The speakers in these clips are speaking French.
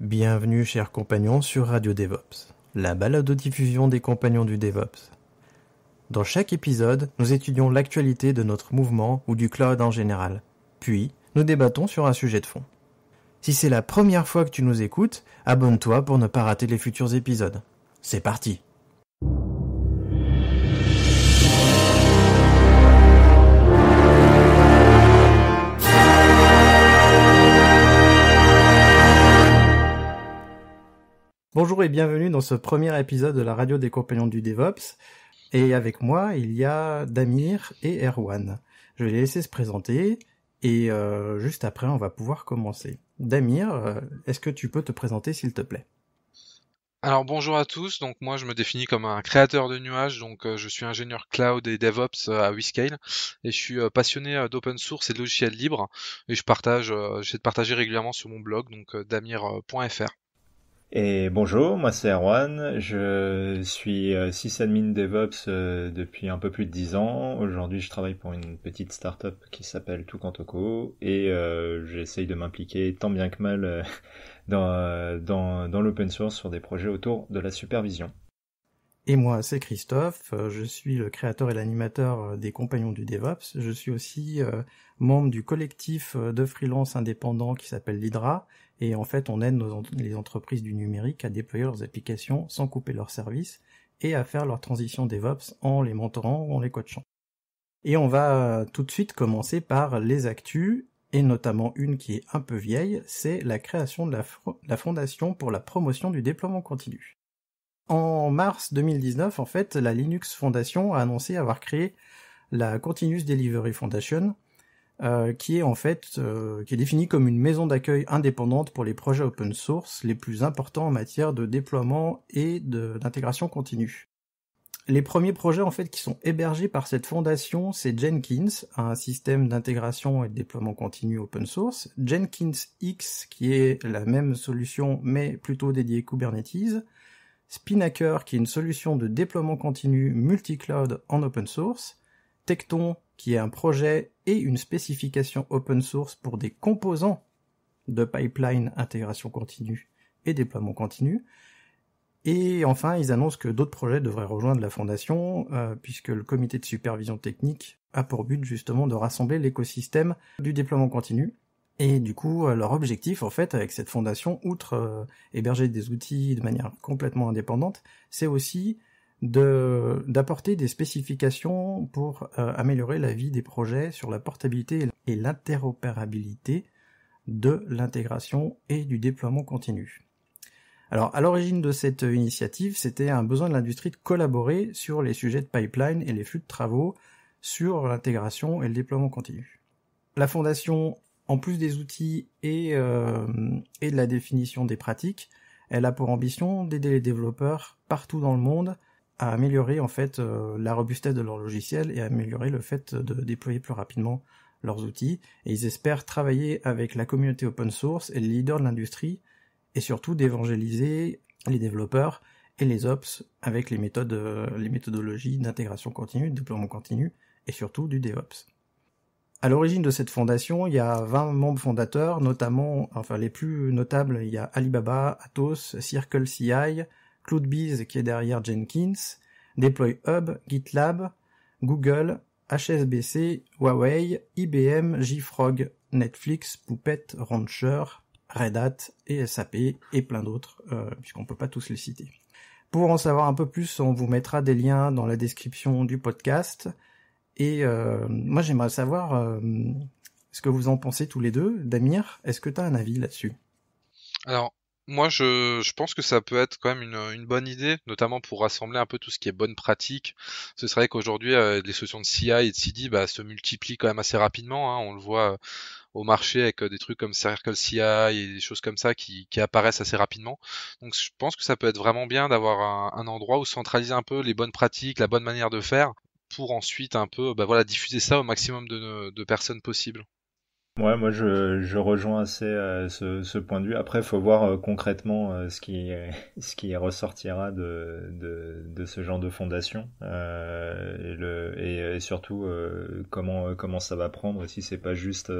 Bienvenue, chers compagnons, sur Radio DevOps, la balade de diffusion des compagnons du DevOps. Dans chaque épisode, nous étudions l'actualité de notre mouvement ou du cloud en général. Puis, nous débattons sur un sujet de fond. Si c'est la première fois que tu nous écoutes, abonne-toi pour ne pas rater les futurs épisodes. C'est parti! Bonjour et bienvenue dans ce premier épisode de la radio des compagnons du DevOps. Et avec moi, il y a Damir et Erwan. Je vais les laisser se présenter et euh, juste après, on va pouvoir commencer. Damir, euh, est-ce que tu peux te présenter s'il te plaît alors bonjour à tous, donc moi je me définis comme un créateur de nuages, donc euh, je suis ingénieur cloud et DevOps à WeScale et je suis passionné d'open source et de logiciels libres et je partage, j'essaie de partager régulièrement sur mon blog donc damir.fr. Et bonjour, moi c'est Erwan, je suis euh, sysadmin DevOps euh, depuis un peu plus de 10 ans. Aujourd'hui je travaille pour une petite startup qui s'appelle Toukantoko et euh, j'essaye de m'impliquer tant bien que mal dans l'open source sur des projets autour de la supervision. Et moi, c'est Christophe, euh, je suis le créateur et l'animateur euh, des Compagnons du DevOps. Je suis aussi euh, membre du collectif de freelance indépendant qui s'appelle l'Hydra. Et en fait, on aide les entreprises du numérique à déployer leurs applications sans couper leurs services et à faire leur transition DevOps en les mentorant ou en les coachant. Et on va tout de suite commencer par les actus, et notamment une qui est un peu vieille, c'est la création de la Fondation pour la promotion du déploiement continu. En mars 2019, en fait, la Linux Foundation a annoncé avoir créé la Continuous Delivery Foundation, euh, qui est en fait euh, qui est définie comme une maison d'accueil indépendante pour les projets open source les plus importants en matière de déploiement et d'intégration continue. Les premiers projets en fait qui sont hébergés par cette fondation, c'est Jenkins, un système d'intégration et de déploiement continu open source, Jenkins X qui est la même solution mais plutôt dédiée Kubernetes, Spinnaker, qui est une solution de déploiement continu multi-cloud en open source, Tekton, qui est un projet et une spécification open source pour des composants de pipeline intégration continue et déploiement continu. Et enfin, ils annoncent que d'autres projets devraient rejoindre la fondation, euh, puisque le comité de supervision technique a pour but justement de rassembler l'écosystème du déploiement continu et du coup, euh, leur objectif, en fait, avec cette fondation, outre euh, héberger des outils de manière complètement indépendante, c'est aussi d'apporter des spécifications pour euh, améliorer la vie des projets sur la portabilité et l'interopérabilité de l'intégration et du déploiement continu. Alors, à l'origine de cette initiative, c'était un besoin de l'industrie de collaborer sur les sujets de pipeline et les flux de travaux sur l'intégration et le déploiement continu. La fondation en plus des outils et, euh, et de la définition des pratiques, elle a pour ambition d'aider les développeurs partout dans le monde à améliorer en fait euh, la robustesse de leur logiciel et à améliorer le fait de déployer plus rapidement leurs outils. Et ils espèrent travailler avec la communauté open source et les leaders de l'industrie et surtout d'évangéliser les développeurs et les ops avec les méthodes, euh, les méthodologies d'intégration continue, de déploiement continu et surtout du DevOps à l'origine de cette fondation, il y a 20 membres fondateurs, notamment, enfin les plus notables, il y a Alibaba, Atos, CircleCI, CloudBees qui est derrière Jenkins, DeployHub, GitLab, Google, HSBC, Huawei, IBM, JFrog, Netflix, Poupette, Rancher, Red Hat et SAP et plein d'autres, puisqu'on euh, puisqu'on peut pas tous les citer. Pour en savoir un peu plus, on vous mettra des liens dans la description du podcast. Et euh, moi, j'aimerais savoir euh, ce que vous en pensez tous les deux. Damir, est-ce que tu as un avis là-dessus Alors, moi, je, pense que ça peut être quand même une, bonne idée, notamment pour rassembler un peu tout ce qui est bonne pratique. Ce serait qu'aujourd'hui, euh, les solutions de CI et de CD bah, se multiplient quand même assez rapidement. Hein. On le voit au marché avec des trucs comme Circle CI et des choses comme ça qui, apparaissent assez rapidement. Donc, je pense que ça peut être vraiment bien d'avoir un, endroit où centraliser un peu les bonnes pratiques, la bonne manière de faire, pour ensuite un peu bah voilà, diffuser ça au maximum de, personnes possibles. Ouais, moi je, rejoins assez euh, ce, point de vue. Après, il faut voir euh, concrètement euh, ce, qui, ce qui ressortira de, ce genre de fondation et, surtout comment, comment ça va prendre si c'est pas juste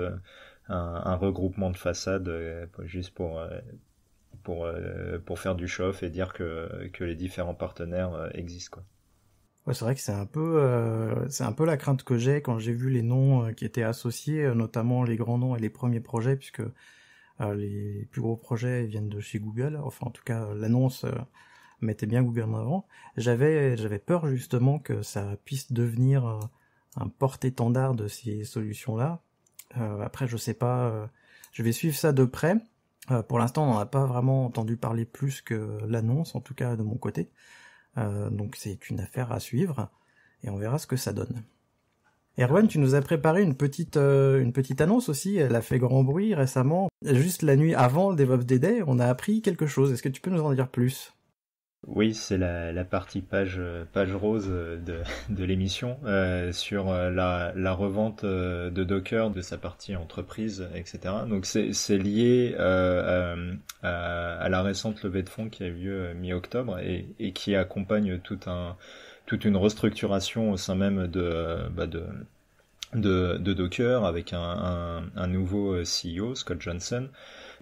un, regroupement de façade juste pour, pour, pour faire du chauffe et dire que, que les différents partenaires existent. Quoi c'est vrai que c'est un peu, euh, c'est un peu la crainte que j'ai quand j'ai vu les noms euh, qui étaient associés, euh, notamment les grands noms et les premiers projets, puisque les plus gros projets viennent de chez Google. Enfin, en tout cas, l'annonce mettait bien Google en avant. J'avais, j'avais peur justement que ça puisse devenir un, porte-étendard de ces solutions-là. après, je sais pas, je vais suivre ça de près. pour l'instant, on n'a pas vraiment entendu parler plus que l'annonce, en tout cas de mon côté. Euh, donc c'est une affaire à suivre et on verra ce que ça donne. Erwan, tu nous as préparé une petite, euh, annonce aussi. Elle a fait grand bruit récemment. Juste la nuit avant le DevOps Day, on a appris quelque chose. Est-ce que tu peux nous en dire plus oui, c'est la, la partie page, euh, page rose euh, de, de l'émission euh, sur la, la revente de Docker, de sa partie entreprise, etc. Donc c'est lié à, à, la récente levée de fonds qui a eu lieu mi-octobre et, et qui accompagne tout un, toute une restructuration au sein même de, bah, de, de, de Docker avec un, un, un nouveau CEO, Scott Johnson,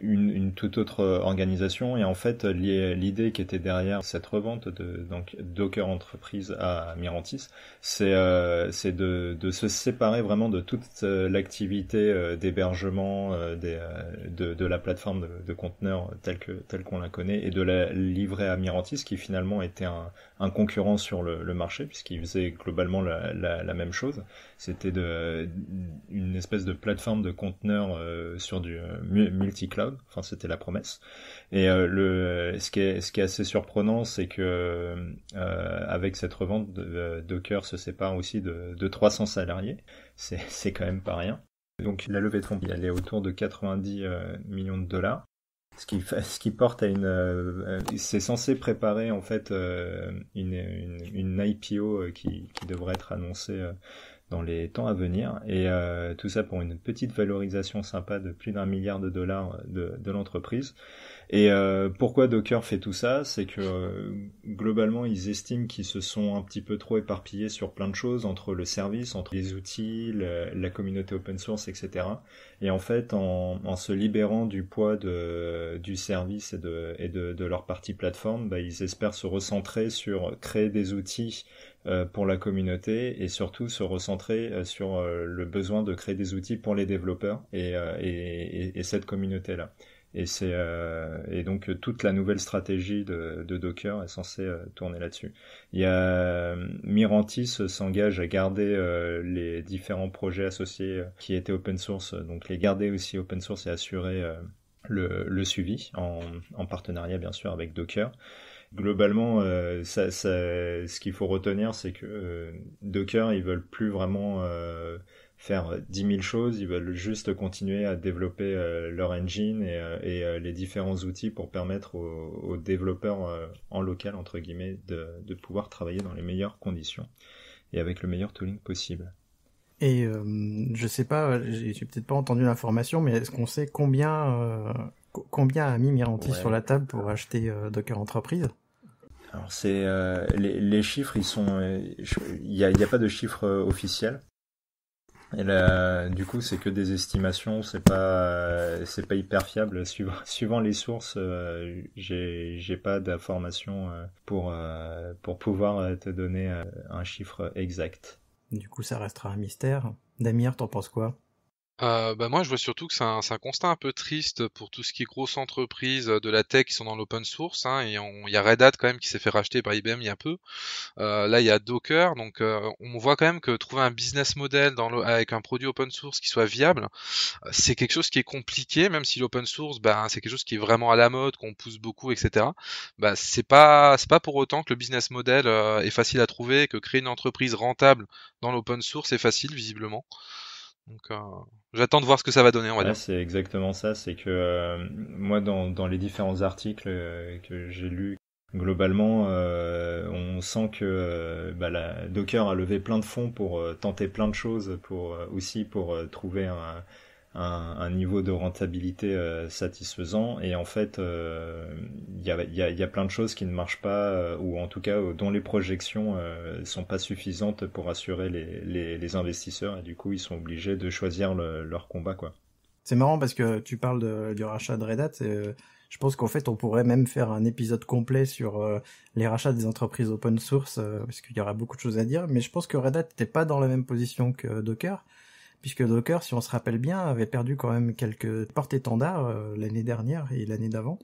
une, une toute autre euh, organisation. Et en fait, euh, l'idée qui était derrière cette revente de donc Docker Entreprise à Mirantis, c'est euh, de, de, se séparer vraiment de toute euh, l'activité d'hébergement de, de, la plateforme de, conteneurs telle que telle qu'on la connaît et de la livrer à Mirantis, qui finalement était un, un concurrent sur le, marché, puisqu'il faisait globalement la, même chose. C'était une espèce de plateforme de conteneurs euh, sur du euh, multi-cloud, enfin c'était la promesse. Et euh, le, ce, qui est, ce qui est assez surprenant, c'est que avec cette revente, Docker se sépare aussi de, de 300 salariés. C'est quand même pas rien. Donc la levée de fonds, elle est autour de 90 millions de dollars ce qui, ce qui porte à une. Euh, c'est censé préparer en fait euh, une, une, une, IPO euh, qui, qui devrait être annoncée dans les temps à venir. Et euh, tout ça pour une petite valorisation sympa de plus d'un milliard de dollars euh, de, l'entreprise. Et euh, pourquoi Docker fait tout ça C'est que globalement, ils estiment qu'ils se sont un petit peu trop éparpillés sur plein de choses, entre le service, entre les outils, la communauté open source, etc. Et en fait, en, se libérant du poids de, du service et de, et leur partie plateforme, bah, ils espèrent se recentrer sur créer des outils euh, pour la communauté et surtout se recentrer euh, sur euh, le besoin de créer des outils pour les développeurs et, et, et cette communauté-là. Et, euh, et, donc toute la nouvelle stratégie de, de Docker est censée tourner là-dessus. Il y a Mirantis s'engage à garder les différents projets associés qui étaient open source, donc les garder aussi open source et assurer le, le, suivi en, en, partenariat bien sûr avec Docker globalement, euh, ce qu'il faut retenir, c'est que euh, Docker, ils veulent plus vraiment euh, faire dix mille choses, ils veulent juste continuer à développer leur engine et, les différents outils pour permettre aux, développeurs en local, entre guillemets, de, pouvoir travailler dans les meilleures conditions et avec le meilleur tooling possible. Et je sais pas, j'ai peut-être pas entendu l'information, mais est-ce qu'on sait combien combien a mis Miranti sur la table pour acheter Docker Entreprise alors c'est euh, les, chiffres, ils sont, euh, il n'y a, pas de chiffres euh, officiels. du coup, c'est que des estimations, c'est pas, c'est pas hyper fiable. Suivant, les sources, j'ai pas d'informations pour pour pouvoir te donner un chiffre exact. Du coup, ça restera un mystère. Damir, t'en penses quoi euh, bah moi, je vois surtout que c'est un, constat un peu triste pour tout ce qui est grosses entreprises euh, de la tech qui sont dans l'open source. Hein, et il y a Red Hat quand même qui s'est fait racheter par IBM il y a peu. Euh, là, il y a Docker. Donc, euh, on voit quand même que trouver un business model dans avec un produit open source qui soit viable, c'est quelque chose qui est compliqué, même si l'open source, bah, c'est quelque chose qui est vraiment à la mode, qu'on pousse beaucoup, etc. Bah, c'est pas, c'est pas pour autant que le business model est facile à trouver, que créer une entreprise rentable dans l'open source est facile, visiblement. Donc euh, j'attends de voir ce que ça va donner, on va C'est exactement ça, c'est que euh, moi dans, dans, les différents articles euh, que j'ai lus, globalement on sent que bah, la Docker a levé plein de fonds pour tenter plein de choses, pour aussi pour trouver un, un, niveau de rentabilité euh, satisfaisant. Et en fait, il euh, y, a, plein de choses qui ne marchent pas, euh, ou en tout cas dont les projections sont pas suffisantes pour assurer les, investisseurs. Et du coup, ils sont obligés de choisir leur combat. quoi. C'est marrant parce que tu parles du rachat de Red Hat. je pense qu'en fait, on pourrait même faire un épisode complet sur les rachats des entreprises open source, parce qu'il y aura beaucoup de choses à dire. Mais je pense que Red Hat n'était pas dans la même position que Docker puisque Docker, si on se rappelle bien, avait perdu quand même quelques porte-étendards euh, l'année dernière et l'année d'avant.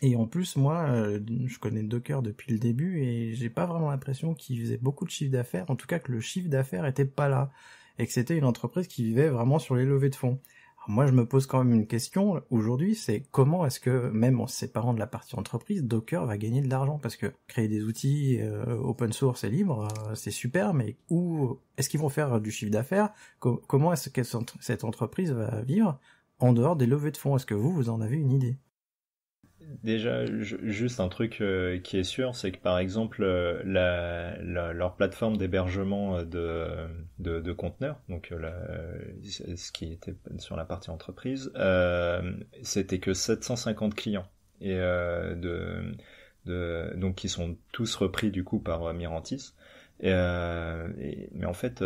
Et en plus, moi, euh, je connais Docker depuis le début et j'ai pas vraiment l'impression qu'il faisait beaucoup de chiffre d'affaires, en tout cas que le chiffre d'affaires était pas là et que c'était une entreprise qui vivait vraiment sur les levées de fonds. Moi, je me pose quand même une question aujourd'hui, c'est comment est-ce que, même en se séparant de la partie entreprise, Docker va gagner de l'argent Parce que créer des outils euh, open source et libre, euh, c'est super, mais où est-ce qu'ils vont faire du chiffre d'affaires Comment est-ce que cette entreprise va vivre en dehors des levées de fonds Est-ce que vous, vous en avez une idée Déjà, juste un truc euh, qui est sûr, c'est que par exemple, euh, la, leur plateforme d'hébergement euh, de, de, de, conteneurs, donc la, ce qui était sur la partie entreprise, euh, c'était que 750 clients. Et de, de, donc qui sont tous repris du coup par Mirantis. mais en fait,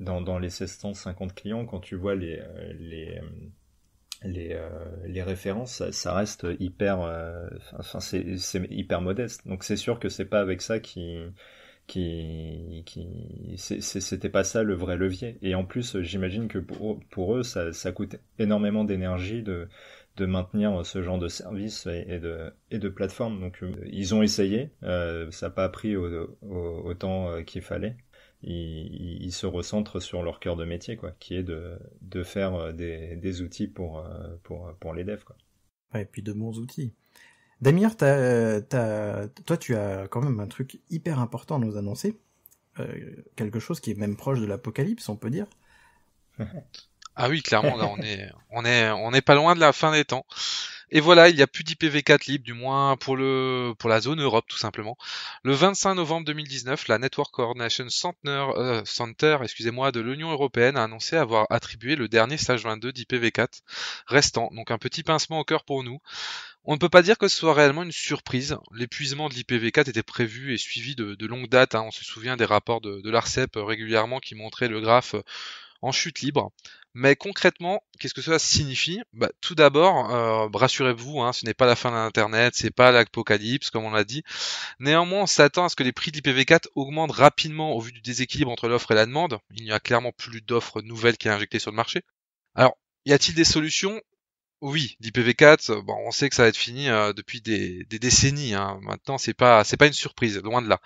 dans, dans les 750 clients, quand tu vois les, les les, euh, les références, ça, reste hyper, euh, enfin c'est, hyper modeste. Donc c'est sûr que c'est pas avec ça qui, qui, qui c'était pas ça le vrai levier. Et en plus, j'imagine que pour, eux, ça, ça coûte énormément d'énergie de, de maintenir ce genre de service et, de, et de plateforme. Donc euh, ils ont essayé, ça n'a pas pris autant qu'il fallait ils, se recentrent sur leur cœur de métier, quoi, qui est de, de faire euh, des, des outils pour, euh, pour, euh, pour les devs. Quoi. et puis de bons outils. Damir, toi, tu as quand même un truc hyper important à nous annoncer. quelque chose qui est même proche de l'apocalypse, on peut dire. Ah oui, clairement, on est, on est, on est pas loin de la fin des temps. Et voilà, il n'y a plus d'IPv4 libre, du moins pour, le, pour la zone Europe, tout simplement. Le 25 novembre 2019, la Network Coordination Center, euh, Center excusez-moi, de l'Union Européenne a annoncé avoir attribué le dernier stage 22 d'IPv4 restant. Donc un petit pincement au cœur pour nous. On ne peut pas dire que ce soit réellement une surprise. L'épuisement de l'IPv4 était prévu et suivi de, de longue date. Hein. On se souvient des rapports de, de l'ARCEP régulièrement qui montraient le graphe en chute libre. Mais concrètement, qu'est-ce que cela signifie bah, Tout d'abord, euh, rassurez-vous, hein, ce n'est pas la fin de l'Internet, c'est pas l'apocalypse, comme on l'a dit. Néanmoins, on s'attend à ce que les prix de l'IPv4 augmentent rapidement au vu du déséquilibre entre l'offre et la demande. Il n'y a clairement plus d'offres nouvelles qui est injectées sur le marché. Alors, y a-t-il des solutions oui, l'IPv4, bon, on sait que ça va être fini euh, depuis des, décennies. Hein. Maintenant, c'est pas, c'est pas une surprise, loin de là.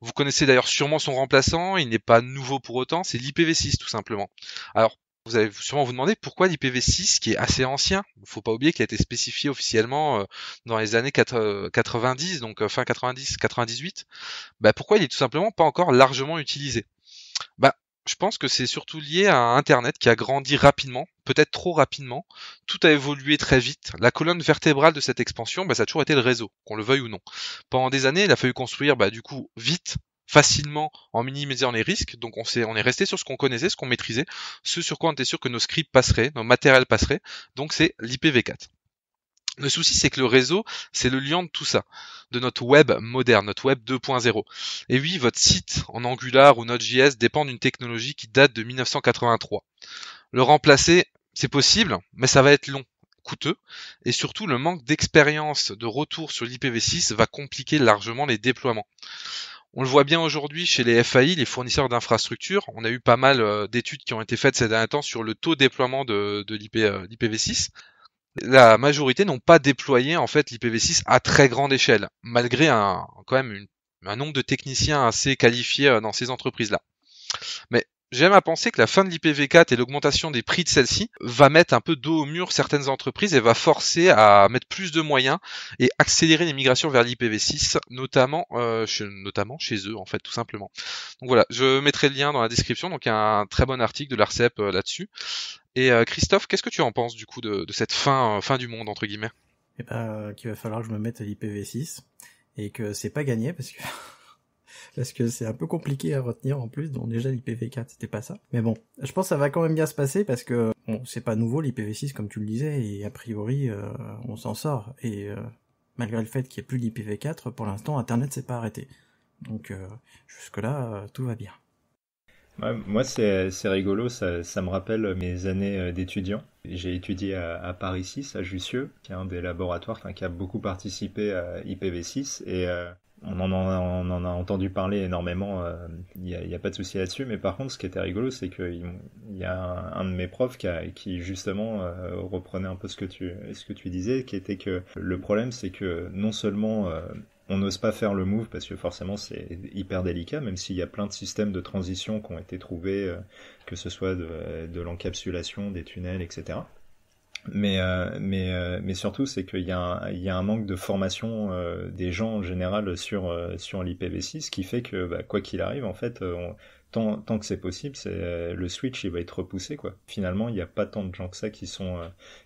Vous connaissez d'ailleurs sûrement son remplaçant, il n'est pas nouveau pour autant, c'est l'IPv6 tout simplement. Alors, vous allez sûrement vous demander pourquoi l'IPv6 qui est assez ancien, il faut pas oublier qu'il a été spécifié officiellement euh, dans les années 90, euh, donc euh, fin 90, 98, bah pourquoi il est tout simplement pas encore largement utilisé bah, je pense que c'est surtout lié à Internet qui a grandi rapidement peut-être trop rapidement. Tout a évolué très vite. La colonne vertébrale de cette expansion, bah, ça a toujours été le réseau, qu'on le veuille ou non. Pendant des années, il a fallu construire, bah, du coup, vite, facilement, en minimisant les risques. Donc on, s'est, on est resté sur ce qu'on connaissait, ce qu'on maîtrisait, ce sur quoi on était sûr que nos scripts passeraient, nos matériels passeraient. Donc c'est l'IPv4. Le souci, c'est que le réseau, c'est le lien de tout ça, de notre web moderne, notre web 2.0. Et oui, votre site en Angular ou Node.js dépend d'une technologie qui date de 1983. Le remplacer, c'est possible, mais ça va être long, coûteux, et surtout le manque d'expérience de retour sur l'IPv6 va compliquer largement les déploiements. On le voit bien aujourd'hui chez les FAI, les fournisseurs d'infrastructures. On a eu pas mal euh, d'études qui ont été faites ces derniers temps sur le taux de déploiement de, l'IPv6 euh, la majorité n'ont pas déployé en fait l'IPv6 à très grande échelle, malgré un, quand même un nombre de techniciens assez qualifiés euh, dans ces entreprises-là. Mais J'aime à penser que la fin de l'IPv4 et l'augmentation des prix de celle-ci va mettre un peu dos au mur certaines entreprises et va forcer à mettre plus de moyens et accélérer les migrations vers l'IPv6, notamment, euh, chez, notamment chez eux, en fait, tout simplement. Donc voilà, je mettrai le lien dans la description, donc un très bon article de l'ARCEP euh, là-dessus. Et euh, Christophe, qu'est-ce que tu en penses du coup de, de cette fin, fin du monde, entre guillemets Eh ben, qu'il va falloir que je me mette à l'IPv6 et que c'est pas gagné parce que parce que c'est un peu compliqué à retenir en plus. Donc déjà l'IPv4 c'était pas ça. Mais bon, je pense que ça va quand même bien se passer parce que bon, c'est pas nouveau l'IPv6 comme tu le disais et a priori euh, on s'en sort. Et euh, malgré le fait qu'il n'y ait plus lipv 4 pour l'instant Internet s'est pas arrêté. Donc euh, jusque là tout va bien. moi, c'est rigolo, ça, me rappelle mes années d'étudiant. J'ai étudié à, Paris 6, à Jussieu, qui est un des laboratoires qui a beaucoup participé à IPv6. Et on en, a, entendu parler énormément, il euh, n'y a, pas de souci là-dessus, mais par contre ce qui était rigolo c'est qu'il y a un, de mes profs qui, justement euh, reprenait un peu ce que, tu, ce que tu disais, qui était que le problème c'est que non seulement euh, on n'ose pas faire le move parce que forcément c'est hyper délicat, même s'il y a plein de systèmes de transition qui ont été trouvés, que ce soit de l'encapsulation, des tunnels, etc. Mais, euh, mais, euh, mais surtout, c'est qu'il y, y, a un manque de formation euh, des gens en général sur, sur l'IPv6, ce qui fait que, bah, quoi qu'il arrive, en fait, tant, tant, que c'est possible, le switch il va être repoussé. Quoi. Finalement, il n'y a pas tant de gens que ça qui sont,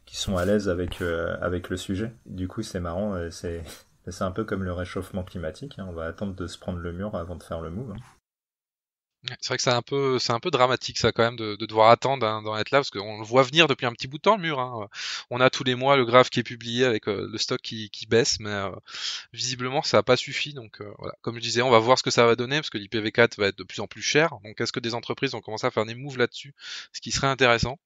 qui sont à l'aise avec, avec le sujet. Du coup, c'est marrant, c'est. un peu comme le réchauffement climatique, hein. on va attendre de se prendre le mur avant de faire le move. Hein. C'est vrai que c'est un peu, c'est un peu dramatique ça quand même de, devoir attendre hein, d'en être là parce qu'on le voit venir depuis un petit bout de temps le mur. Hein. On a tous les mois le graphe qui est publié avec euh, le stock qui, baisse, mais euh, visiblement ça n'a pas suffi. Donc euh, voilà, comme je disais, on va voir ce que ça va donner parce que l'IPv4 va être de plus en plus cher. Donc est-ce que des entreprises ont commencé à faire des moves là-dessus, ce qui serait intéressant.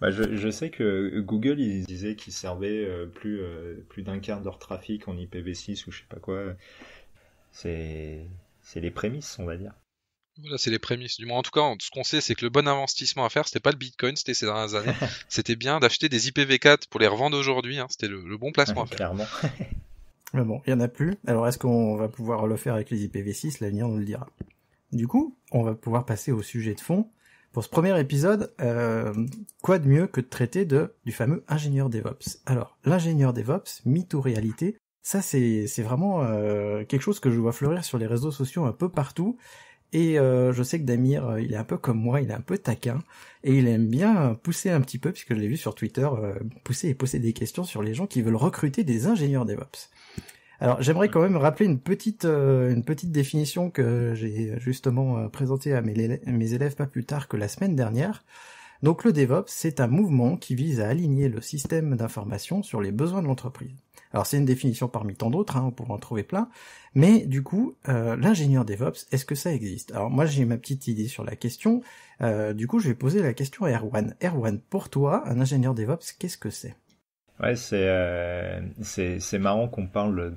Bah je, sais que Google ils disaient qu'ils servaient plus plus d'un quart de leur trafic en IPv6 ou je sais pas quoi. C'est c'est les prémices on va dire. Voilà, c'est les prémices. Du moins, en tout cas, ce qu'on sait, c'est que le bon investissement à faire, c'était pas le Bitcoin, c'était ces dernières années. c'était bien d'acheter des IPv4 pour les revendre aujourd'hui. Hein. C'était le, bon placement à faire. Clairement. Mais bon, il y en a plus. Alors, est-ce qu'on va pouvoir le faire avec les IPv6 L'avenir On le dira. Du coup, on va pouvoir passer au sujet de fond. Pour ce premier épisode, euh, quoi de mieux que de traiter de du fameux ingénieur DevOps Alors, l'ingénieur DevOps, mythe ou réalité, ça c'est vraiment euh, quelque chose que je vois fleurir sur les réseaux sociaux un peu partout et euh, je sais que Damir, euh, il est un peu comme moi, il est un peu taquin, et il aime bien pousser un petit peu, puisque je l'ai vu sur Twitter, euh, pousser et poser des questions sur les gens qui veulent recruter des ingénieurs DevOps. Alors j'aimerais quand même rappeler une petite une petite définition que j'ai justement présentée à mes élèves pas plus tard que la semaine dernière. Donc le DevOps, c'est un mouvement qui vise à aligner le système d'information sur les besoins de l'entreprise. Alors c'est une définition parmi tant d'autres, hein, on pourrait en trouver plein, mais du coup, euh, l'ingénieur DevOps, est-ce que ça existe Alors moi j'ai ma petite idée sur la question, euh, du coup je vais poser la question à Erwan. Erwan, pour toi, un ingénieur DevOps, qu'est-ce que c'est Ouais, euh, c'est marrant qu'on parle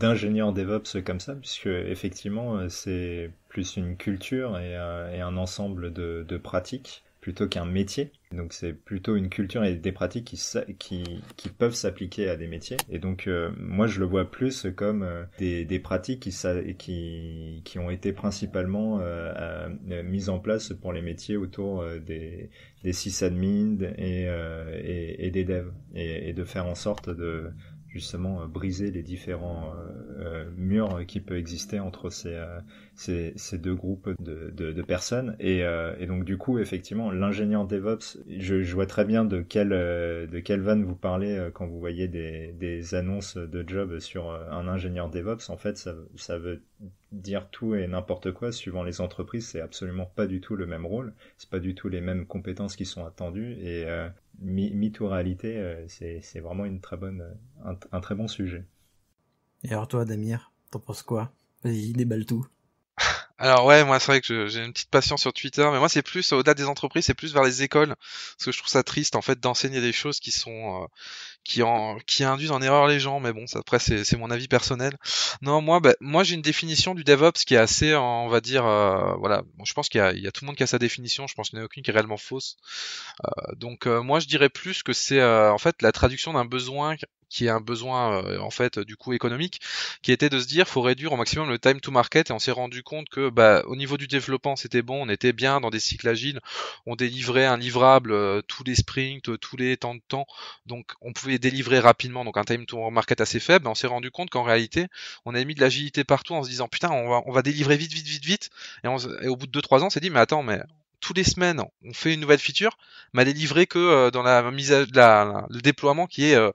d'ingénieur DevOps comme ça, puisque effectivement c'est plus une culture et, un ensemble de pratiques plutôt qu'un métier. Donc c'est plutôt une culture et des pratiques qui, qui, peuvent s'appliquer à des métiers. Et donc euh, moi je le vois plus comme euh, des, des, pratiques qui, qui, qui ont été principalement euh, mises en place pour les métiers autour des, des sysadmins et, et, des devs. et de faire en sorte de justement euh, briser les différents euh, euh, murs qui peuvent exister entre ces, ces, deux groupes de, de, personnes. Et, et, donc du coup, effectivement, l'ingénieur DevOps, je, vois très bien de quel, de quel van vous parlez quand vous voyez des, des annonces de job sur un ingénieur DevOps. En fait, ça, ça veut dire tout et n'importe quoi suivant les entreprises, c'est absolument pas du tout le même rôle, c'est pas du tout les mêmes compétences qui sont attendues et, mi tour réalité, euh, c'est vraiment une très bonne, euh, un, un, très bon sujet. Et alors toi, Damir, t'en penses quoi Vas-y, déballe tout. Alors ouais, moi c'est vrai que j'ai une petite passion sur Twitter, mais moi c'est plus au-delà des entreprises, c'est plus vers les écoles, parce que je trouve ça triste en fait d'enseigner des choses qui sont euh, qui, en, qui induisent en erreur les gens. Mais bon, ça, après, c'est mon avis personnel. Non, moi, bah, moi j'ai une définition du DevOps qui est assez, euh, on va dire, euh, voilà. Bon, je pense qu'il y, y, a tout le monde qui a sa définition. Je pense qu'il n'y en a aucune qui est réellement fausse. Euh, donc, euh, moi, je dirais plus que c'est en fait la traduction d'un besoin qui est un besoin en fait du coup économique, qui était de se dire faut réduire au maximum le time to market et on s'est rendu compte que bah, au niveau du développement c'était bon, on était bien dans des cycles agiles, on délivrait un livrable tous les sprints, tous les temps de temps, donc on pouvait délivrer rapidement, donc un time to market assez faible, ben, on s'est rendu compte qu'en réalité, on avait mis de l'agilité partout en se disant putain, on va, on va délivrer vite, vite, vite, vite. Et, et au bout de 2-3 ans, on s'est dit mais attends, mais tous les semaines, on fait une nouvelle feature, est délivré que euh, dans la mise à, la, le déploiement qui est euh,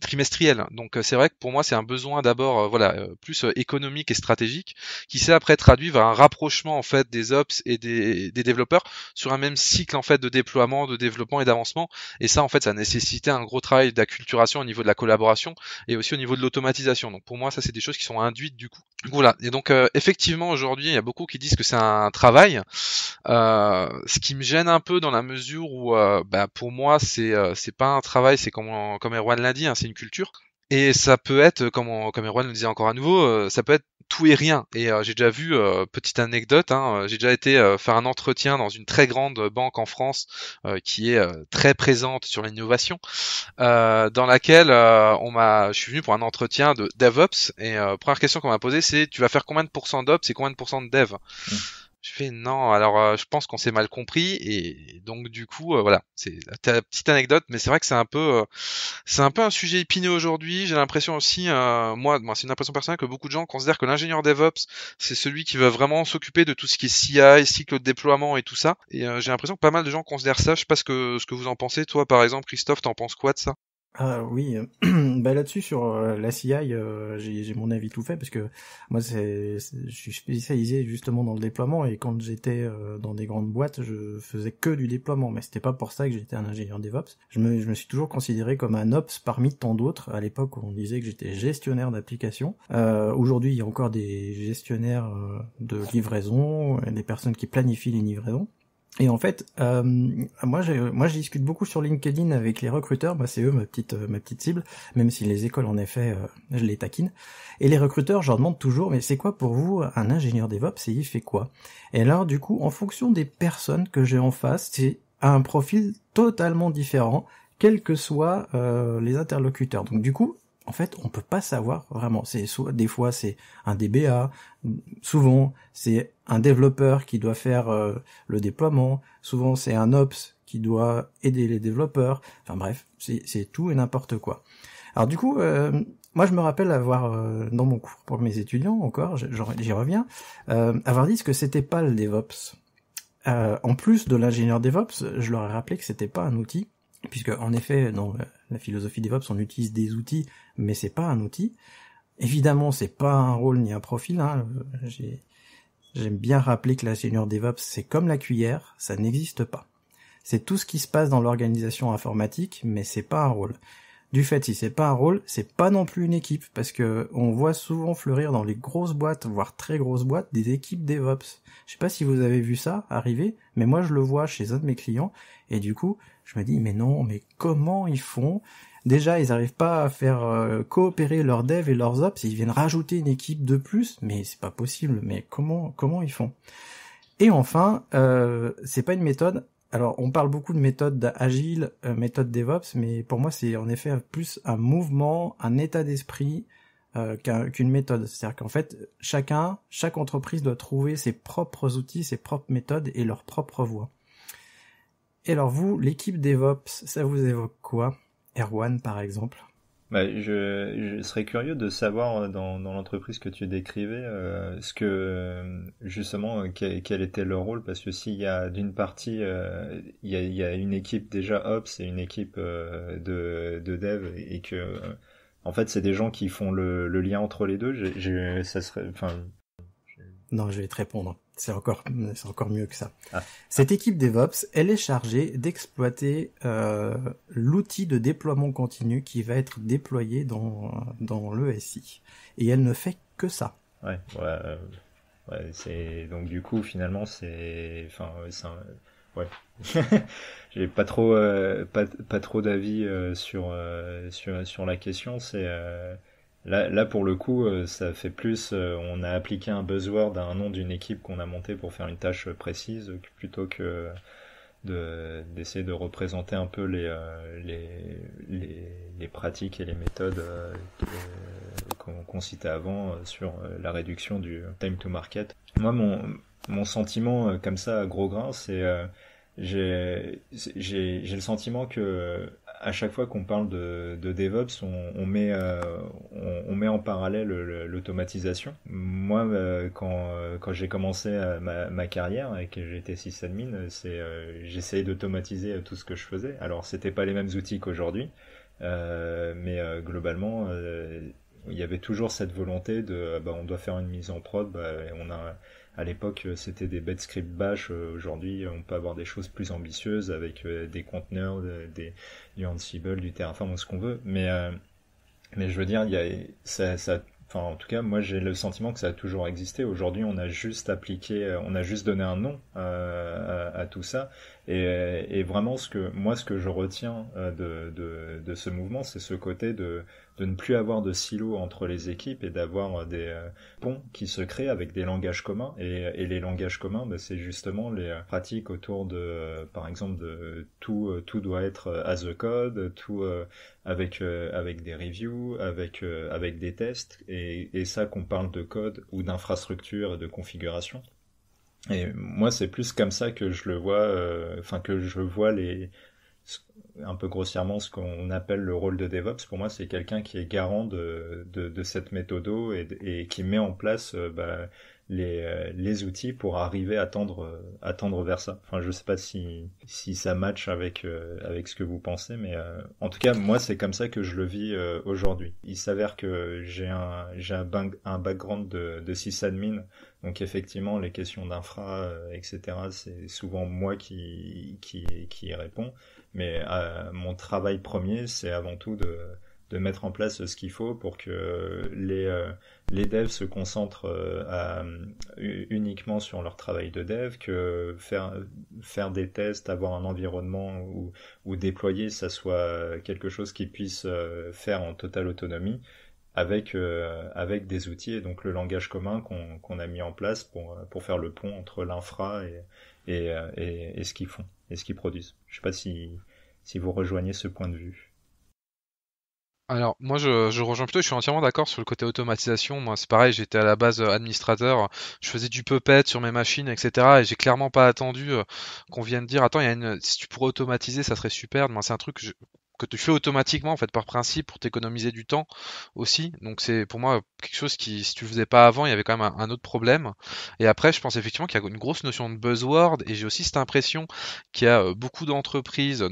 trimestriel. Donc euh, c'est vrai que pour moi c'est un besoin d'abord voilà plus économique et stratégique qui s'est après traduit vers un rapprochement en fait des ops et des, des, développeurs sur un même cycle en fait de déploiement, de développement et d'avancement. Et ça en fait ça nécessitait un gros travail d'acculturation au niveau de la collaboration et aussi au niveau de l'automatisation. Donc pour moi ça c'est des choses qui sont induites du coup. Voilà. Et donc effectivement aujourd'hui il y a beaucoup qui disent que c'est un travail. Euh, ce qui me gêne un peu dans la mesure où, euh, bah, pour moi, c'est euh, c'est pas un travail, c'est comme comme Erwan l'a dit, hein, c'est une culture. Et ça peut être, comme, comme Erwan le disait encore à nouveau, euh, ça peut être tout et rien. Et j'ai déjà vu, petite anecdote, hein, j'ai déjà été faire un entretien dans une très grande banque en France qui est très présente sur l'innovation, dans laquelle on m'a, je suis venu pour un entretien de DevOps et première question qu'on m'a posée c'est tu vas faire combien de pourcents d'Ops et combien de pourcents de Dev mmh. Je fais non, alors euh, je pense qu'on s'est mal compris et, donc du coup euh, voilà, c'est la petite anecdote, mais c'est vrai que c'est un peu euh, c'est un peu un sujet épineux aujourd'hui. J'ai l'impression aussi moi, moi c'est une impression personnelle que beaucoup de gens considèrent que l'ingénieur DevOps c'est celui qui va vraiment s'occuper de tout ce qui est CI, cycle de déploiement et tout ça. Et j'ai l'impression que pas mal de gens considèrent ça. Je sais pas ce que ce que vous en pensez. Toi par exemple, Christophe, t'en penses quoi de ça ah oui, euh, bah là-dessus sur euh, la CI, euh, j'ai mon avis tout fait parce que moi c'est je suis spécialisé justement dans le déploiement et quand j'étais dans des grandes boîtes, je faisais que du déploiement, mais c'était pas pour ça que j'étais un ingénieur DevOps. Je me, suis toujours considéré comme un ops parmi tant d'autres. À l'époque, on disait que j'étais gestionnaire d'application. Aujourd'hui, il y a encore des gestionnaires de livraison, des personnes qui planifient les livraisons. Et en fait, euh, moi, moi, je discute beaucoup sur LinkedIn avec les recruteurs. Bah, c'est eux ma petite, euh, ma petite cible, même si les écoles, en effet, euh, je les taquine. Et les recruteurs, je leur demande toujours, mais c'est quoi pour vous un ingénieur DevOps et il fait quoi Et alors, du coup, en fonction des personnes que j'ai en face, c'est un profil totalement différent, quels que soient les interlocuteurs. Donc, du coup, en fait, on peut pas savoir vraiment. C'est soit des fois c'est un DBA, souvent c'est un développeur qui doit faire euh, le déploiement, souvent c'est un ops qui doit aider les développeurs. Enfin bref, c'est tout et n'importe quoi. Alors du coup, euh, moi je me rappelle avoir euh, dans mon cours pour mes étudiants encore, j'y reviens, avoir dit que c'était pas le DevOps. en plus de l'ingénieur DevOps, je leur ai rappelé que c'était pas un outil puisque en effet, dans la philosophie DevOps, on utilise des outils, mais c'est pas un outil. Évidemment, c'est pas un rôle ni un profil. Hein. J'aime bien rappeler que l'ingénieur DevOps, c'est comme la cuillère, ça n'existe pas. C'est tout ce qui se passe dans l'organisation informatique, mais c'est pas un rôle. Du fait, si c'est pas un rôle, c'est pas non plus une équipe, parce que on voit souvent fleurir dans les grosses boîtes, voire très grosses boîtes, des équipes DevOps. Je sais pas si vous avez vu ça arriver, mais moi je le vois chez un de mes clients, et du coup, je me dis, mais non, mais comment ils font? Déjà, ils n'arrivent pas à faire euh, coopérer leurs devs et leurs ops, ils viennent rajouter une équipe de plus, mais c'est pas possible, mais comment, comment ils font? Et enfin, euh, c'est pas une méthode alors on parle beaucoup de méthode agile, euh, méthode DevOps, mais pour moi c'est en effet plus un mouvement, un état d'esprit euh, qu'une méthode. C'est-à-dire qu'en fait chacun, chaque entreprise doit trouver ses propres outils, ses propres méthodes et leur propre voie. Et alors vous, l'équipe DevOps, ça vous évoque quoi Erwan par exemple bah, je, je, serais curieux de savoir euh, dans, dans l'entreprise que tu décrivais, euh, ce que euh, justement quel, était leur rôle, parce que s'il y a d'une partie, il, y a, il, une équipe déjà ops et une équipe de, de dev, et que en fait c'est des gens qui font le, le lien entre les deux. J'ai, ça serait, enfin. Non, je vais te répondre. C'est encore, c'est encore mieux que ça. Ah. Cette équipe DevOps, elle est chargée d'exploiter euh, l'outil de déploiement continu qui va être déployé dans dans le SI. Et elle ne fait que ça. Ouais, ouais, euh, c'est donc du coup finalement c'est, enfin, c'est ouais. J'ai pas trop, euh, pas, pas trop d'avis sur, sur sur la question. C'est Là, pour le coup, euh, ça fait plus. Euh, on a appliqué un buzzword à un nom d'une équipe qu'on a montée pour faire une tâche euh, précise plutôt que d'essayer de, représenter un peu les, pratiques et les méthodes qu'on qu citait avant sur la réduction du time to market. Moi, mon, sentiment comme ça, à gros grain, c'est j'ai le sentiment que à chaque fois qu'on parle de, de, DevOps, on, on met, euh, on, met en parallèle l'automatisation. Moi, euh, quand, quand j'ai commencé euh, ma, ma, carrière et que j'étais sysadmin, c'est j'essayais d'automatiser tout ce que je faisais. Alors, c'était pas les mêmes outils qu'aujourd'hui, mais globalement, il y avait toujours cette volonté de, bah, on doit faire une mise en prod, bah, on a à l'époque, euh, c'était des bêtes script bash. Euh, aujourd'hui, on peut avoir des choses plus ambitieuses avec euh, des conteneurs, des, du Ansible, du Terraform, ou ce qu'on veut. Mais, mais je veux dire, il y a, ça, ça enfin en tout cas moi j'ai le sentiment que ça a toujours existé aujourd'hui on a juste appliqué on a juste donné un nom à, tout ça et, et, vraiment ce que moi ce que je retiens de, de, de ce mouvement c'est ce côté de de ne plus avoir de silos entre les équipes et d'avoir euh, des euh, ponts qui se créent avec des langages communs. Et, euh, les langages communs, bah, c'est justement les pratiques autour de, par exemple, de tout, tout doit être as the code, tout avec avec des reviews, avec avec des tests, et, et ça qu'on parle de code ou d'infrastructure et de configuration. Et moi, c'est plus comme ça que je le vois, enfin que je vois les un peu grossièrement ce qu'on appelle le rôle de DevOps, pour moi, c'est quelqu'un qui est garant de, de, de cette méthode et, et, qui met en place euh, bah, les, euh, les, outils pour arriver à tendre, euh, à tendre vers ça. Enfin, je sais pas si, si ça match avec, avec ce que vous pensez, mais en tout cas, moi, c'est comme ça que je le vis aujourd'hui. Il s'avère que j'ai un, j'ai un, un, background de, de sysadmin, donc effectivement, les questions d'infra, etc., c'est souvent moi qui, qui, qui y réponds. Mais euh, mon travail premier, c'est avant tout de, mettre en place ce qu'il faut pour que les, euh, les devs se concentrent euh, uniquement sur leur travail de dev, que faire, faire des tests, avoir un environnement ou déployer, ça soit quelque chose qu'ils puissent euh, faire en totale autonomie avec, avec des outils et donc le langage commun qu'on a mis en place pour, pour faire le pont entre l'infra et, et, ce qu'ils font et ce qu'ils produisent. Je ne sais pas si, si vous rejoignez ce point de vue. Alors moi je, rejoins plutôt, je suis entièrement d'accord sur le côté automatisation. Moi c'est pareil, j'étais à la base euh, administrateur, je faisais du puppet sur mes machines, etc. Et j'ai clairement pas attendu euh, qu'on vienne dire attends, il y a une... si tu pourrais automatiser, ça serait super. Moi c'est un truc que tu fais automatiquement en fait par principe pour t'économiser du temps aussi. Donc c'est pour moi quelque chose qui si tu le faisais pas avant, il y avait quand même un, un autre problème. Et après je pense effectivement qu'il y a une grosse notion de buzzword et j'ai aussi cette impression qu'il y a euh, beaucoup d'entreprises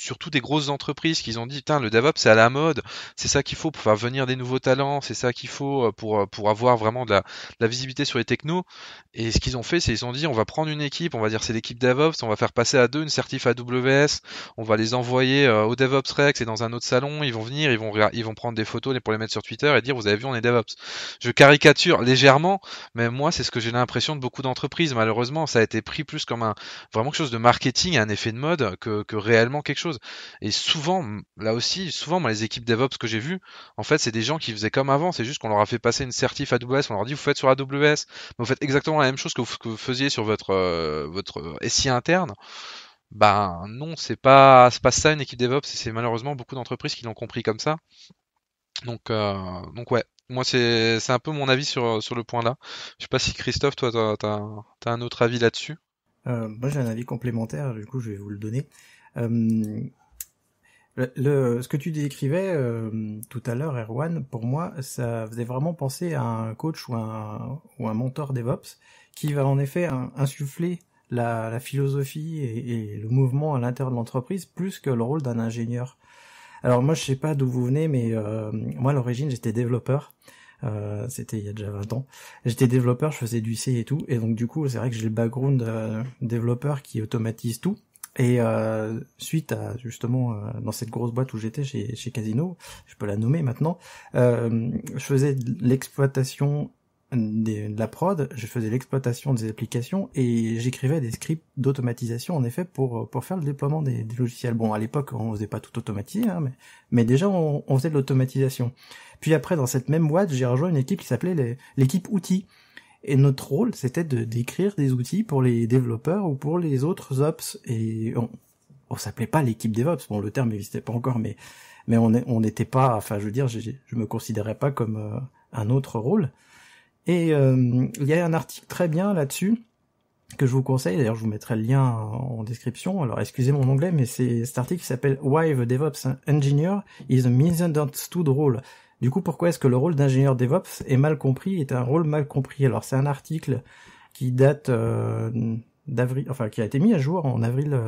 surtout des grosses entreprises qui ont dit putain le DevOps c'est à la mode, c'est ça qu'il faut pour faire venir des nouveaux talents, c'est ça qu'il faut euh, pour, euh, pour avoir vraiment de la, la, visibilité sur les technos. Et ce qu'ils ont fait, c'est ils ont dit on va prendre une équipe, on va dire c'est l'équipe DevOps, on va faire passer à deux une certif AWS, on va les envoyer euh, au DevOps Rex et dans un autre salon, ils vont venir, ils vont, ils vont prendre des photos pour les mettre sur Twitter et dire vous avez vu on est DevOps. Je caricature légèrement, mais moi c'est ce que j'ai l'impression de beaucoup d'entreprises. Malheureusement, ça a été pris plus comme un vraiment quelque chose de marketing, un effet de mode que, que réellement quelque chose. Et souvent, là aussi, souvent, moi, les équipes DevOps que j'ai vu en fait, c'est des gens qui faisaient comme avant. C'est juste qu'on leur a fait passer une certif AWS, on leur dit, vous faites sur AWS, mais vous faites exactement la même chose que vous, faisiez sur votre, euh, votre euh, SI interne. Ben non, c'est pas, ça une équipe DevOps, c'est malheureusement beaucoup d'entreprises qui l'ont compris comme ça. Donc, euh, donc ouais, moi c'est un peu mon avis sur, le point là. Je sais pas si Christophe, toi, t'as as, un autre avis là-dessus. moi j'ai un avis complémentaire, du coup je vais vous le donner. Euh, le, ce que tu décrivais euh, tout à l'heure, Erwan, pour moi, ça faisait vraiment penser à un coach ou un, ou un mentor DevOps qui va en effet insuffler la, la philosophie et, le mouvement à l'intérieur de l'entreprise plus que le rôle d'un ingénieur. Alors moi, je sais pas d'où vous venez, mais euh, moi, à l'origine, j'étais développeur. c'était il y a déjà 20 ans. J'étais développeur, je faisais du C et tout, et donc du coup, c'est vrai que j'ai le background développeur qui automatise tout. Et euh, suite à justement euh, dans cette grosse boîte où j'étais chez, Casino, je peux la nommer maintenant, euh, je faisais l'exploitation de la prod, je faisais l'exploitation des applications et j'écrivais des scripts d'automatisation en effet pour pour faire le déploiement des, logiciels. Bon, à l'époque, on faisait pas tout automatiser, hein, mais mais déjà on faisait de l'automatisation. Puis après, dans cette même boîte, j'ai rejoint une équipe qui s'appelait l'équipe outils et notre rôle, c'était de d'écrire des outils pour les développeurs ou pour les autres ops. Et on, on s'appelait pas l'équipe DevOps. Bon, le terme n'existait pas encore, mais mais on on n'était pas. Enfin, je veux dire, je, me considérais pas comme euh, un autre rôle. Et euh, il y a un article très bien là-dessus que je vous conseille. D'ailleurs, je vous mettrai le lien en description. Alors, excusez mon anglais, mais c'est cet article qui s'appelle Why the DevOps Engineer is a Misunderstood Role. Du coup, pourquoi est-ce que le rôle d'ingénieur DevOps est mal compris, est un rôle mal compris Alors, c'est un article qui date euh, d'avril, enfin, qui a été mis à jour en avril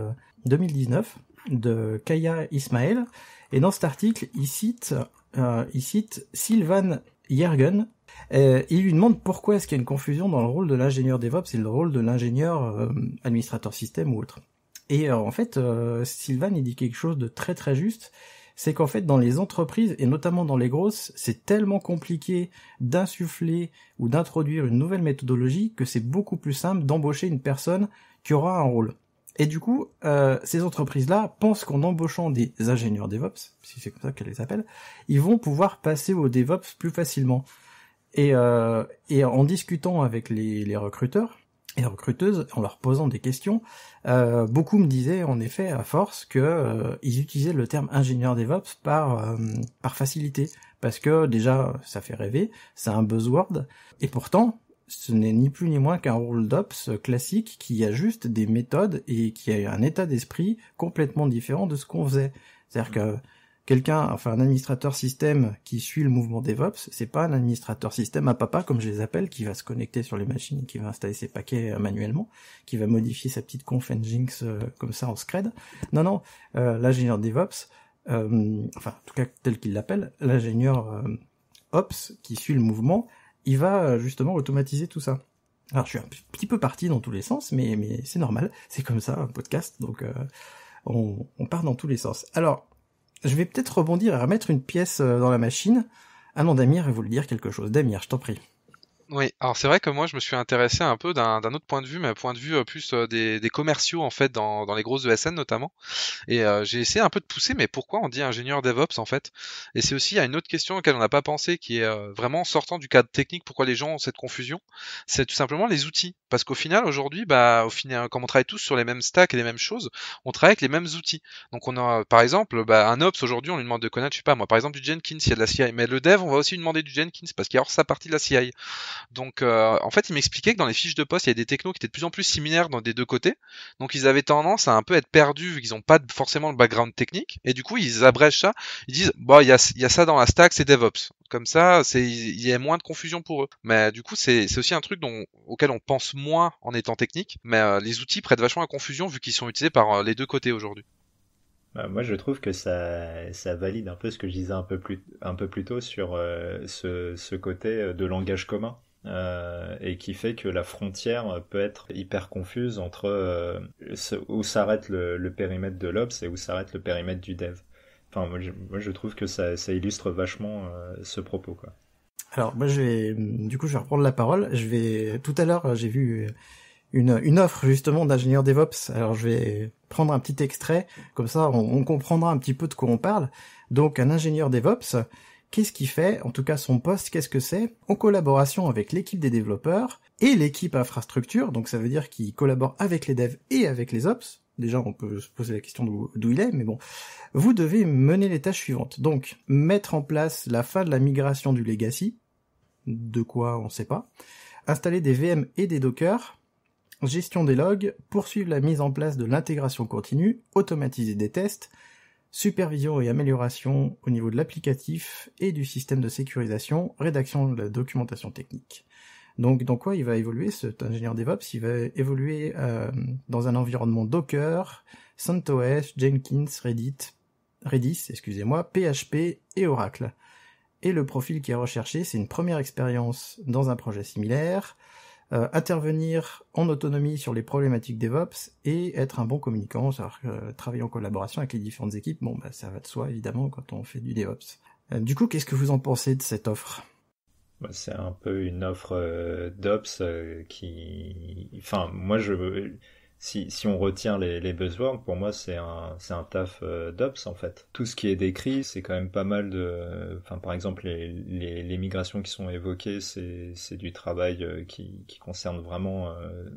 2019 euh, de Kaya Ismaël. Et dans cet article, il cite, euh, il cite Sylvan Jergen. il lui demande pourquoi est-ce qu'il y a une confusion dans le rôle de l'ingénieur DevOps et le rôle de l'ingénieur administrateur système ou autre. Et en fait, Sylvan, il dit quelque chose de très très juste c'est qu'en fait dans les entreprises et notamment dans les grosses, c'est tellement compliqué d'insuffler ou d'introduire une nouvelle méthodologie que c'est beaucoup plus simple d'embaucher une personne qui aura un rôle. Et du coup, euh, ces entreprises-là pensent qu'en embauchant des ingénieurs DevOps, si c'est comme ça qu'elles les appellent, ils vont pouvoir passer au DevOps plus facilement. Et, euh, et en discutant avec les recruteurs, et recruteuses en leur posant des questions, euh, beaucoup me disaient en effet à force que euh, ils utilisaient le terme ingénieur DevOps par euh, par facilité parce que déjà ça fait rêver, c'est un buzzword et pourtant ce n'est ni plus ni moins qu'un rôle d'ops classique qui a juste des méthodes et qui a un état d'esprit complètement différent de ce qu'on faisait. C'est-à-dire mmh. que quelqu'un, enfin un administrateur système qui suit le mouvement DevOps, c'est pas un administrateur système à papa comme je les appelle, qui va se connecter sur les machines qui va installer ses paquets euh, manuellement, qui va modifier sa petite conf Nginx euh, comme ça en scred. Non non, euh, l'ingénieur DevOps, enfin en tout cas tel qu'il l'appelle, l'ingénieur Ops qui suit le mouvement, il va justement automatiser tout ça. Alors je suis un petit peu parti dans tous les sens, mais mais c'est normal, c'est comme ça un podcast, donc on part dans tous les sens. Alors je vais peut-être rebondir et remettre une pièce euh, dans la machine. Ah non, Damir vous le dire quelque chose. Damir, je t'en prie. Oui, alors c'est vrai que moi je me suis intéressé un peu d'un autre point de vue, mais un point de vue euh, plus euh, des, commerciaux en fait dans, les grosses ESN notamment. Et euh, j'ai essayé un peu de pousser, mais pourquoi on dit ingénieur DevOps en fait Et c'est aussi à une autre question à laquelle on n'a pas pensé, qui est vraiment sortant du cadre technique, pourquoi les gens ont cette confusion C'est tout simplement les outils. Parce qu'au final, aujourd'hui, bah, au final, comme on travaille tous sur les mêmes stacks et les mêmes choses, on travaille avec les mêmes outils. Donc on a par exemple bah, un Ops aujourd'hui, on lui demande de connaître, je sais pas moi, par exemple du Jenkins, il y a de la CI, mais le dev, on va aussi lui demander du Jenkins parce qu'il y a hors sa partie de la CI. Donc, euh, en fait, ils m'expliquaient que dans les fiches de poste, il y a des technos qui étaient de plus en plus similaires dans des deux côtés. Donc, ils avaient tendance à un peu être perdus vu qu'ils n'ont pas forcément le background technique. Et du coup, ils abrègent ça. Ils disent, bon, bah, il y a, ça dans la stack, c'est DevOps. Comme ça, il y a moins de confusion pour eux. Mais du coup, c'est aussi un truc auquel on pense moins en étant technique. Mais euh, les outils prêtent vachement à confusion vu qu'ils sont utilisés par euh, les deux côtés aujourd'hui. Bah, moi, je trouve que ça, valide un peu ce que je disais un peu plus, tôt sur ce, côté de langage commun. Euh, et qui fait que la frontière peut être hyper confuse entre euh, où s'arrête le, périmètre de l'ops et où s'arrête le périmètre du dev. Enfin, moi, je, trouve que ça, illustre vachement euh, ce propos. Quoi. Alors, moi, je vais, du coup, je vais reprendre la parole. Je vais, tout à l'heure, j'ai vu une, une offre justement d'ingénieur DevOps. Alors, je vais prendre un petit extrait, comme ça, on, on, comprendra un petit peu de quoi on parle. Donc, un ingénieur DevOps, Qu'est-ce qu'il fait En tout cas, son poste, qu'est-ce que c'est En collaboration avec l'équipe des développeurs et l'équipe infrastructure, donc ça veut dire qu'il collabore avec les devs et avec les ops. Déjà, on peut se poser la question d'où il est, mais bon. Vous devez mener les tâches suivantes. Donc, mettre en place la fin de la migration du legacy, de quoi on ne sait pas, installer des VM et des Docker, gestion des logs, poursuivre la mise en place de l'intégration continue, automatiser des tests, supervision et amélioration au niveau de l'applicatif et du système de sécurisation, rédaction de la documentation technique. Donc dans quoi il va évoluer cet ingénieur DevOps Il va évoluer euh, dans un environnement Docker, CentOS, Jenkins, Reddit, Redis, excusez-moi, PHP et Oracle. Et le profil qui est recherché, c'est une première expérience dans un projet similaire, euh, intervenir en autonomie sur les problématiques DevOps et être un bon communicant, cest euh, travailler en collaboration avec les différentes équipes. Bon, bah, ça va de soi évidemment quand on fait du DevOps. Euh, du coup, qu'est-ce que vous en pensez de cette offre bah, C'est un peu une offre d'ops qui, enfin, moi je si, si on retient les, les pour moi, c'est un, un taf euh, d'ops, en fait. Tout ce qui est décrit, c'est quand même pas mal de... Enfin, par exemple, les, les, les migrations qui sont évoquées, c'est, du travail euh, qui, qui concerne vraiment euh,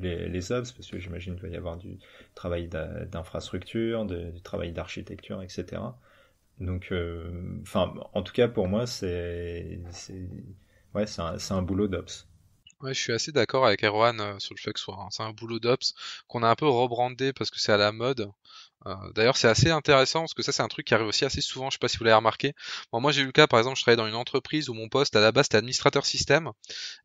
les, les ops, parce que j'imagine qu'il va y avoir du travail d'infrastructure, du travail d'architecture, etc. Donc, enfin, en tout cas, pour moi, c'est... c'est ouais, c'est un, c'est un boulot d'ops. Ouais, je suis assez d'accord avec Erwan euh, sur le fait que c'est un, un boulot d'ops qu'on a un peu rebrandé parce que c'est à la mode. Euh, d'ailleurs, c'est assez intéressant parce que ça, c'est un truc qui arrive aussi assez souvent. Je sais pas si vous l'avez remarqué. moi, j'ai eu le cas, par exemple, je travaillais dans une entreprise où mon poste à la base c'était administrateur système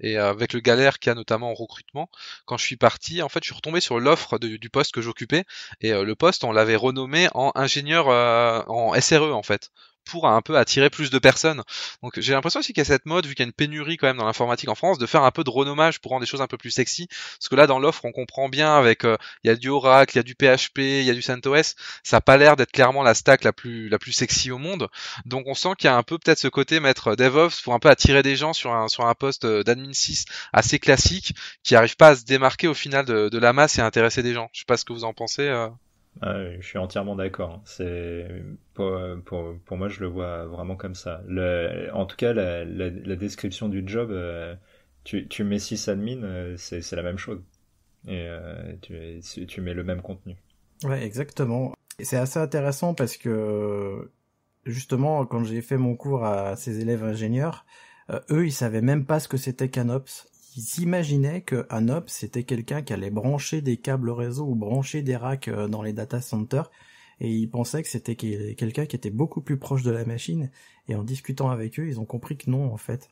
et euh, avec le galère qu'il y a notamment en recrutement. Quand je suis parti, en fait, je suis retombé sur l'offre du poste que j'occupais et le poste, on l'avait renommé en ingénieur en SRE en fait pour un peu attirer plus de personnes. Donc j'ai l'impression aussi qu'il y a cette mode, vu qu'il y a une pénurie quand même dans l'informatique en France, de faire un peu de renommage pour rendre des choses un peu plus sexy. Parce que là, dans l'offre, on comprend bien avec, euh, il y a du Oracle, il y a du PHP, il y a du CentOS, ça n'a pas l'air d'être clairement la stack la plus, la plus sexy au monde. Donc on sent qu'il y a un peu peut-être ce côté mettre DevOps pour un peu attirer des gens sur un, sur un poste euh, d'admin 6 assez classique qui n'arrive pas à se démarquer au final de, la masse et intéresser des gens. Je sais pas ce que vous en pensez. Euh. Ah je suis entièrement d'accord. C'est pour, moi, je le vois vraiment comme ça. en tout cas, la, description du job, euh, tu, tu mets admin euh, c'est la même chose. Et euh, tu, mets le même contenu. Ouais, exactement. C'est assez intéressant parce que justement, quand j'ai fait mon cours à ces élèves ingénieurs, eux, ils savaient même pas ce que c'était CanOps ils imaginaient que c'était quelqu'un qui allait brancher des câbles réseau ou brancher des racks euh, dans les data centers et ils pensaient que c'était quelqu'un qui était beaucoup plus proche de la machine et en discutant avec eux ils ont compris que non en fait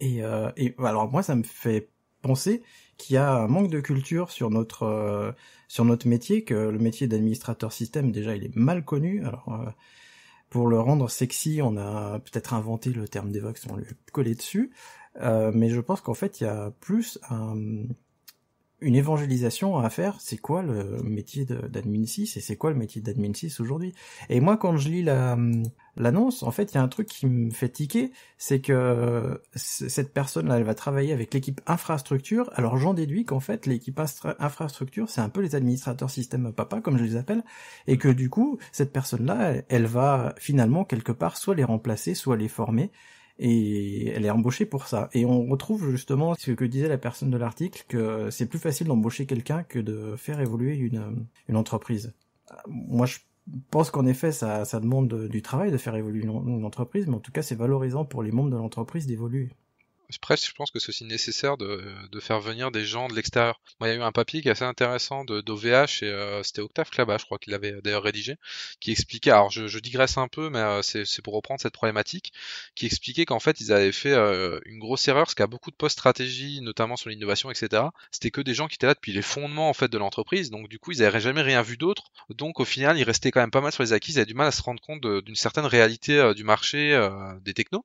et, euh, alors moi ça me fait penser qu'il y a un manque de culture sur notre euh, sur notre métier que le métier d'administrateur système déjà il est mal connu alors euh, pour le rendre sexy, on a peut-être inventé le terme Devox, on lui collé dessus. Euh, mais je pense qu'en fait, il y a plus un, une évangélisation à faire, c'est quoi le métier d'admin 6 et c'est quoi le métier d'admin 6 aujourd'hui. Et moi, quand je lis la, l'annonce, en fait, il y a un truc qui me fait tiquer, c'est que cette personne-là, elle va travailler avec l'équipe infrastructure. Alors, j'en déduis qu'en fait, l'équipe infrastructure, c'est un peu les administrateurs système papa, comme je les appelle, et que du coup, cette personne-là, elle va finalement quelque part soit les remplacer, soit les former et elle est embauchée pour ça. Et on retrouve justement ce que disait la personne de l'article, que c'est plus facile d'embaucher quelqu'un que de faire évoluer une, entreprise. Moi, je pense qu'en effet, ça, demande du travail de faire évoluer une, une entreprise, mais en tout cas, c'est valorisant pour les membres de l'entreprise d'évoluer. Presque, je pense que c'est aussi nécessaire de, faire venir des gens de l'extérieur. Moi, il y a eu un papier qui est assez intéressant d'OVH, et euh, c'était Octave Clabat, je crois qu'il l'avait d'ailleurs rédigé, qui expliquait, alors je, digresse un peu, mais euh, c'est pour reprendre cette problématique, qui expliquait qu'en fait, ils avaient fait euh, une grosse erreur, parce qu'à beaucoup de postes stratégie, notamment sur l'innovation, etc., c'était que des gens qui étaient là depuis les fondements en fait de l'entreprise, donc du coup, ils n'avaient jamais rien vu d'autre, donc au final, ils restaient quand même pas mal sur les acquis, ils avaient du mal à se rendre compte d'une certaine réalité du marché, des technos.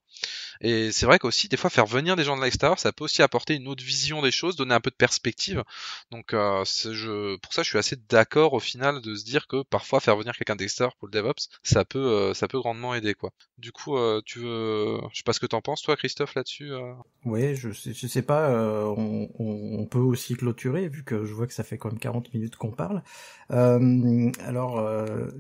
Et c'est vrai qu'aussi, des fois, faire venir des gens de l'extérieur, ça peut aussi apporter une autre vision des choses, donner un peu de perspective. Donc euh, je, pour ça, je suis assez d'accord au final de se dire que parfois faire venir quelqu'un d'extérieur pour le DevOps, ça peut, euh, ça peut grandement aider quoi. Du coup, euh, tu veux, je sais pas ce que tu en penses toi, Christophe, là-dessus. Euh? Oui, je, sais, je sais pas. On, on, peut aussi clôturer vu que je vois que ça fait quand même 40 minutes qu'on parle. alors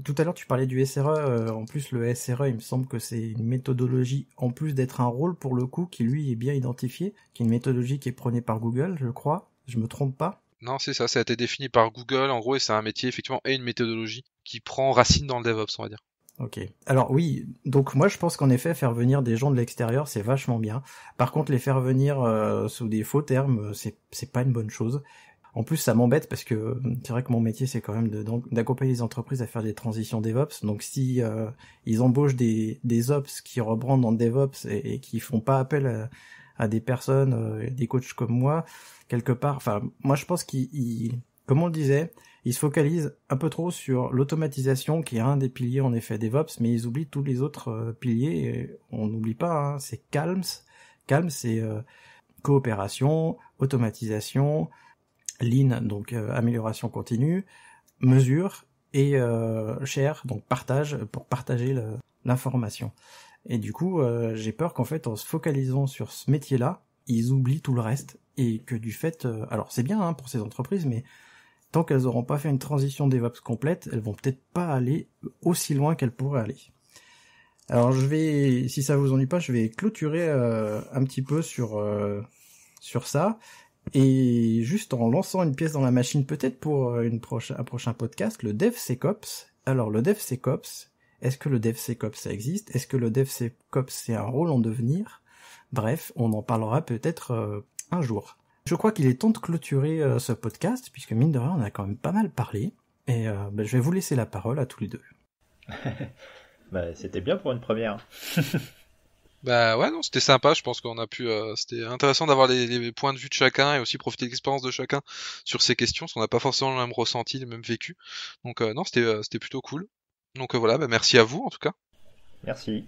tout à l'heure, tu parlais du SRE. en plus, le SRE, il me semble que c'est une méthodologie en plus d'être un rôle pour le coup qui lui est bien identifié, qui est une méthodologie qui est prônée par Google, je crois. Je me trompe pas Non, c'est ça, ça a été défini par Google, en gros, et c'est un métier, effectivement, et une méthodologie qui prend racine dans le DevOps, on va dire. Ok. Alors oui, donc moi je pense qu'en effet faire venir des gens de l'extérieur c'est vachement bien. Par contre les faire venir euh, sous des faux termes euh, c'est c'est pas une bonne chose. En plus, ça m'embête parce que euh, c'est vrai que mon métier, c'est quand même d'accompagner les entreprises à faire des transitions DevOps. Donc, si ils embauchent des, ops qui rebrandent en DevOps et, et qui font pas appel à, à des personnes, euh, des coachs comme moi, quelque part. Enfin, moi je pense qu'ils, comme on le disait, ils se focalisent un peu trop sur l'automatisation qui est un des piliers en effet DevOps, mais ils oublient tous les autres euh, piliers. Et on n'oublie pas, hein, c'est CALMS. CALMS, c'est euh, coopération, automatisation, Lean, donc euh, amélioration continue, mesure et share, donc partage pour partager l'information. Et du coup, euh, j'ai peur qu'en fait, en se focalisant sur ce métier-là, ils oublient tout le reste et que du fait, euh, alors c'est bien hein, pour ces entreprises, mais tant qu'elles n'auront pas fait une transition DevOps complète, elles vont peut-être pas aller aussi loin qu'elles pourraient aller. Alors je vais, si ça vous ennuie pas, je vais clôturer euh, un petit peu sur sur ça et juste en lançant une pièce dans la machine peut-être pour une un prochain podcast, le DevSecOps. Alors le DevSecOps, est-ce que le DevSecOps ça existe Est-ce que le DevSecOps c'est un rôle en devenir Bref, on en parlera peut-être euh, un jour. Je crois qu'il est temps de clôturer euh, ce podcast, puisque mine de rien, on a quand même pas mal parlé. Et euh, ben, je vais vous laisser la parole à tous les deux. Bah, c'était bien pour une première. bah ouais, non, c'était sympa. Je pense qu'on a pu. c'était intéressant d'avoir les, les, points de vue de chacun et aussi profiter de l'expérience de chacun sur ces questions, parce qu'on n'a pas forcément le même ressenti, le même vécu. Donc non, c'était plutôt cool. Donc euh, voilà, bah, merci à vous en tout cas. Merci.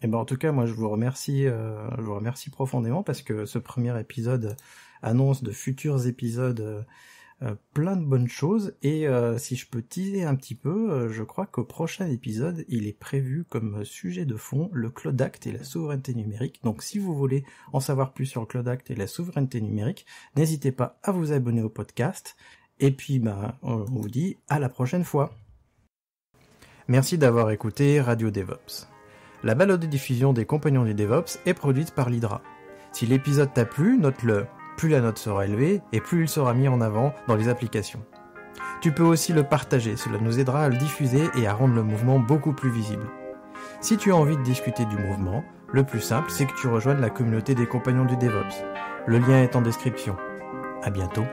Et eh ben en tout cas, moi je vous remercie, euh, je vous remercie profondément parce que ce premier épisode annonce de futurs épisodes euh, plein de bonnes choses et si je peux teaser un petit peu, je crois qu'au prochain épisode, il est prévu comme sujet de fond le Cloud Act et la souveraineté numérique. Donc si vous voulez en savoir plus sur le Cloud Act et la souveraineté numérique, n'hésitez pas à vous abonner au podcast et puis ben on vous dit à la prochaine fois. Merci d'avoir écouté Radio DevOps. La balade de diffusion des Compagnons du DevOps est produite par l'Hydra. Si l'épisode t'a plu, note-le. Plus la note sera élevée et plus il sera mis en avant dans les applications. Tu peux aussi le partager, cela nous aidera à le diffuser et à rendre le mouvement beaucoup plus visible. Si tu as envie de discuter du mouvement, le plus simple, c'est que tu rejoignes la communauté des compagnons du DevOps. Le lien est en description. À bientôt.